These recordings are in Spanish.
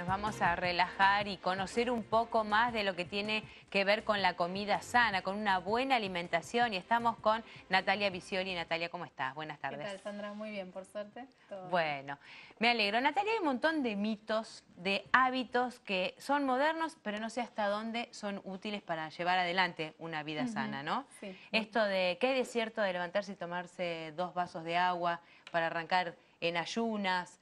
nos vamos a relajar y conocer un poco más de lo que tiene que ver con la comida sana, con una buena alimentación. Y estamos con Natalia Visioli. Natalia, ¿cómo estás? Buenas tardes. ¿Qué tal, Sandra? Muy bien, por suerte. bueno, me alegro. Natalia, hay un montón de mitos, de hábitos que son modernos, pero no sé hasta dónde son útiles para llevar adelante una vida sana, ¿no? Sí. Esto de qué hay cierto de levantarse y tomarse dos vasos de agua para arrancar en ayunas,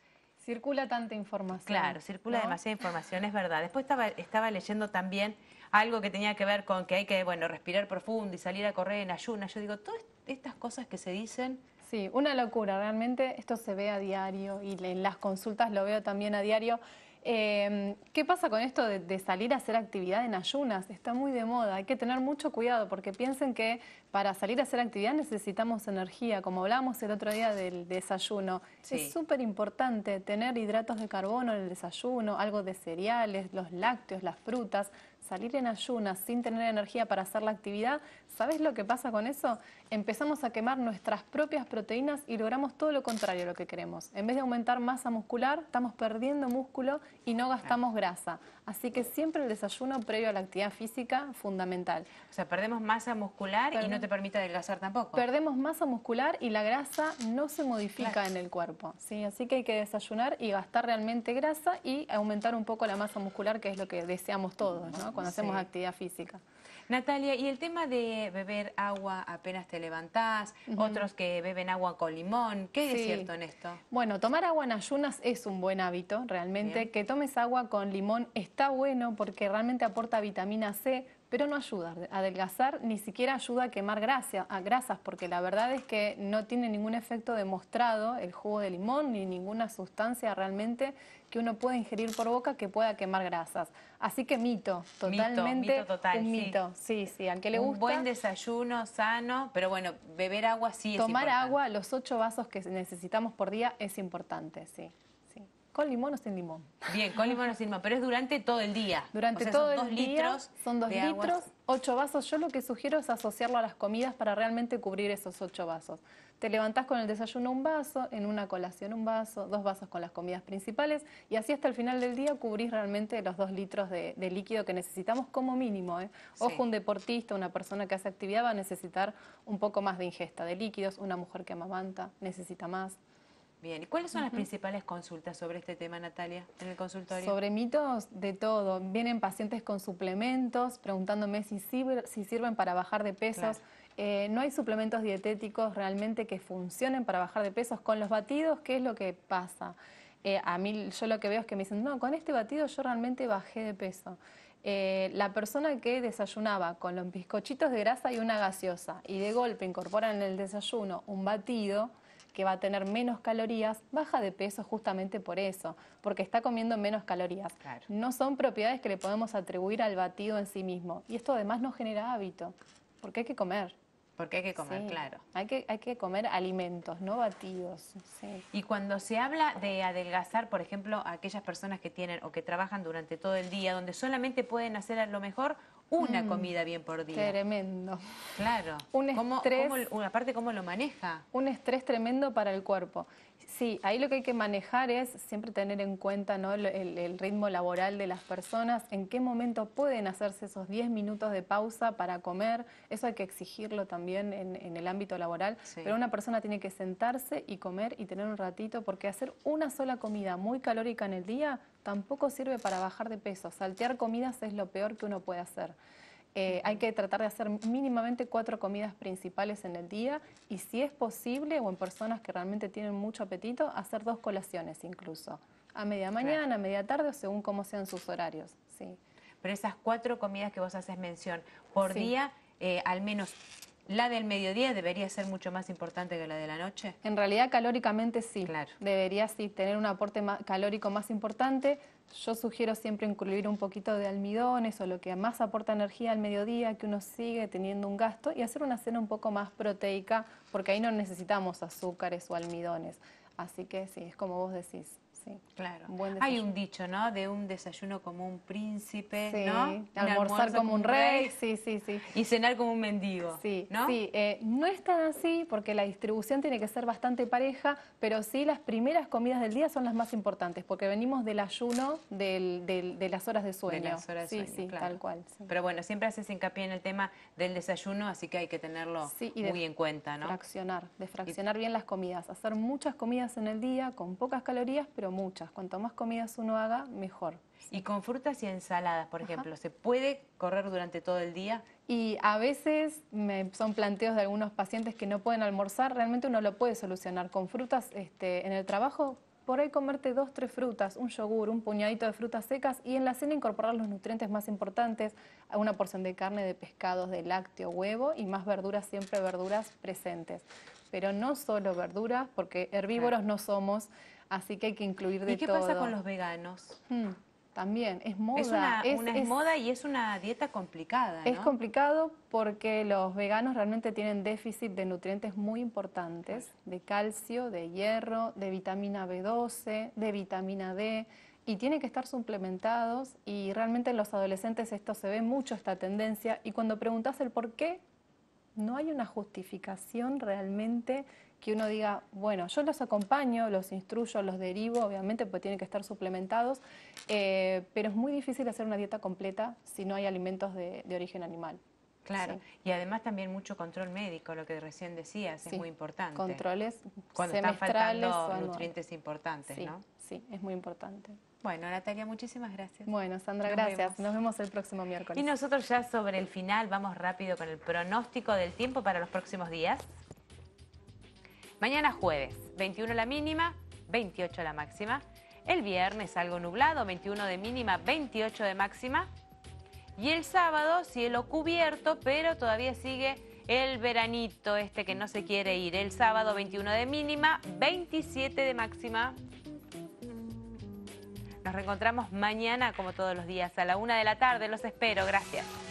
Circula tanta información. Claro, circula demasiada información, es verdad. Después estaba, estaba leyendo también algo que tenía que ver con que hay que, bueno, respirar profundo y salir a correr en ayuna. Yo digo, todas estas cosas que se dicen... Sí, una locura, realmente esto se ve a diario y en las consultas lo veo también a diario. Em, ¿Qué pasa con esto de, salir a hacer actividad en ayunas? Está muy de moda, hay que tener mucho cuidado porque piensen que para salir a hacer actividad necesitamos energía, como hablábamos el otro día del desayuno. Es súper importante tener hidratos de carbono en el desayuno, algo de cereales, los lácteos, las frutas, salir en ayunas sin tener energía para hacer la actividad, ¿sabes lo que pasa con eso? Empezamos a quemar nuestras propias proteínas y logramos todo lo contrario a lo que queremos. En vez de aumentar masa muscular, estamos perdiendo músculo y no gastamos grasa. Así que siempre el desayuno previo a la actividad física, fundamental. O sea, perdemos masa muscular y no te permite adelgazar tampoco. Perdemos masa muscular y la grasa no se modifica en el cuerpo. ¿sí? Así que hay que desayunar y gastar realmente grasa y aumentar un poco la masa muscular, que es lo que deseamos todos cuando hacemos actividad física. Natalia, y el tema de beber agua apenas te levantás, otros que beben agua con limón, ¿qué es cierto en esto? Bueno, tomar agua en ayunas es un buen hábito, realmente, que tomes agua con limón está bueno porque realmente aporta vitamina C, pero no ayuda a adelgazar, ni siquiera ayuda a quemar grasa, a grasas, porque la verdad es que no tiene ningún efecto demostrado el jugo de limón ni ninguna sustancia realmente que uno pueda ingerir por boca que pueda quemar grasas. Así que mito, totalmente mito, un sí. mito. Sí, sí, al que le gusta. Un buen desayuno sano, pero bueno, beber agua sí es Tomar agua, los ocho vasos que necesitamos por día es importante, sí con limón o sin limón. Bien, con limón o sin limón, pero es durante todo el día. Durante todo son el día, litros son dos litros, ocho vasos. Yo lo que sugiero es asociarlo a las comidas para realmente cubrir esos ocho vasos. Te levantás con el desayuno un vaso, en una colación un vaso, dos vasos con las comidas principales y así hasta el final del día cubrís realmente los dos litros de, líquido que necesitamos como mínimo. ¿eh? Ojo, un deportista, una persona que hace actividad va a necesitar un poco más de ingesta de líquidos, una mujer que amamanta necesita más. Bien, ¿y cuáles son las principales consultas sobre este tema, Natalia, en el consultorio? Sobre mitos, de todo. Vienen pacientes con suplementos, preguntándome si, sirven, para bajar de peso. Eh, no hay suplementos dietéticos realmente que funcionen para bajar de peso. Con los batidos, ¿qué es lo que pasa? Eh, a mí, yo lo que veo es que me dicen, no, con este batido yo realmente bajé de peso. Eh, la persona que desayunaba con los bizcochitos de grasa y una gaseosa y de golpe incorporan en el desayuno un batido, que va a tener menos calorías, baja de peso justamente por eso, porque está comiendo menos calorías. No son propiedades que le podemos atribuir al batido en sí mismo. Y esto además no genera hábito, porque hay que comer. Porque hay que comer, claro. Hay que, hay que comer alimentos, no batidos. Y cuando se habla de adelgazar, por ejemplo, a aquellas personas que tienen o que trabajan durante todo el día, donde solamente pueden hacer lo mejor una mm, comida bien por día. Tremendo. Claro. Un estrés. Cómo, aparte, ¿cómo lo maneja? Un estrés tremendo para el cuerpo. Sí, ahí lo que hay que manejar es siempre tener en cuenta ¿no? el, ritmo laboral de las personas, en qué momento pueden hacerse esos 10 minutos de pausa para comer, eso hay que exigirlo también en, el ámbito laboral, pero una persona tiene que sentarse y comer y tener un ratito, porque hacer una sola comida muy calórica en el día tampoco sirve para bajar de peso, saltear comidas es lo peor que uno puede hacer. Eh, hay que tratar de hacer mínimamente cuatro comidas principales en el día y si es posible, o en personas que realmente tienen mucho apetito, hacer dos colaciones incluso, a media mañana, a media tarde o según cómo sean sus horarios. Sí. Pero esas cuatro comidas que vos haces mención por día, eh, al menos ¿La del mediodía debería ser mucho más importante que la de la noche? En realidad calóricamente sí. Debería sí tener un aporte calórico más importante. Yo sugiero siempre incluir un poquito de almidones o lo que más aporta energía al mediodía, que uno sigue teniendo un gasto y hacer una cena un poco más proteica, porque ahí no necesitamos azúcares o almidones. Así que sí, es como vos decís. Claro. Hay un dicho, ¿no? De un desayuno como un príncipe, ¿no? Almorzar como, un rey. Sí, sí, sí. Y cenar como un mendigo, sí, ¿no? Sí, eh, no es tan así porque la distribución tiene que ser bastante pareja, pero sí las primeras comidas del día son las más importantes porque venimos del ayuno del, de las horas de sueño. sí, sí, tal cual. Pero bueno, siempre haces hincapié en el tema del desayuno, así que hay que tenerlo muy en cuenta, ¿no? Fraccionar, de fraccionar bien las comidas, hacer muchas comidas en el día con pocas calorías, pero muy muchas. Cuanto más comidas uno haga, mejor. Y con frutas y ensaladas, por ejemplo, ¿se puede correr durante todo el día? Y a veces son planteos de algunos pacientes que no pueden almorzar, realmente uno lo puede solucionar con frutas este, en el trabajo. Por ahí comerte dos, tres frutas, un yogur, un puñadito de frutas secas y en la cena incorporar los nutrientes más importantes, una porción de carne, de pescados, de lácteo, huevo y más verduras, siempre verduras presentes. Pero no solo verduras, porque herbívoros no somos, Así que hay que incluir de todo. ¿Y qué pasa con los veganos? Hmm, también, es moda. Es una, moda y es una dieta complicada. Es complicado porque los veganos realmente tienen déficit de nutrientes muy importantes, de calcio, de hierro, de vitamina B12, de vitamina D y tienen que estar suplementados y realmente en los adolescentes esto se ve mucho, esta tendencia, y cuando preguntas el por qué, no hay una justificación realmente que uno diga, bueno, yo los acompaño, los instruyo, los derivo, obviamente, porque tienen que estar suplementados, eh, pero es muy difícil hacer una dieta completa si no hay alimentos de, origen animal. Claro, y además también mucho control médico, lo que recién decías, es muy importante. Controles Cuando semestrales están faltando nutrientes importantes, ¿no? Sí, es muy importante. Bueno, Natalia, muchísimas gracias. Bueno, Sandra, gracias. Nos vemos el próximo miércoles. Y nosotros ya sobre el final vamos rápido con el pronóstico del tiempo para los próximos días. Mañana jueves, 21 la mínima, 28 la máxima. El viernes algo nublado, 21 de mínima, 28 de máxima. Y el sábado cielo cubierto, pero todavía sigue el veranito este que no se quiere ir. El sábado 21 de mínima, 27 de máxima. Nos reencontramos mañana como todos los días a la una de la tarde. Los espero. Gracias.